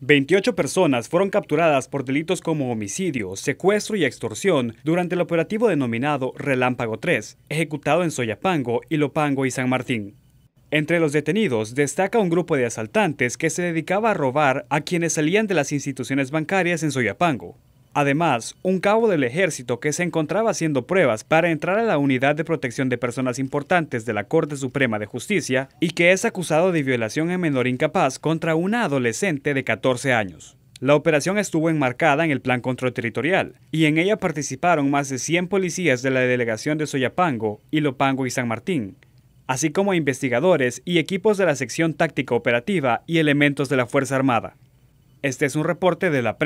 28 personas fueron capturadas por delitos como homicidio, secuestro y extorsión durante el operativo denominado Relámpago 3, ejecutado en Soyapango, Ilopango y San Martín. Entre los detenidos destaca un grupo de asaltantes que se dedicaba a robar a quienes salían de las instituciones bancarias en Soyapango. Además, un cabo del ejército que se encontraba haciendo pruebas para entrar a la unidad de protección de personas importantes de la Corte Suprema de Justicia y que es acusado de violación en menor incapaz contra una adolescente de 14 años. La operación estuvo enmarcada en el Plan territorial, y en ella participaron más de 100 policías de la delegación de Soyapango, Ilopango y San Martín, así como investigadores y equipos de la sección táctica operativa y elementos de la Fuerza Armada. Este es un reporte de la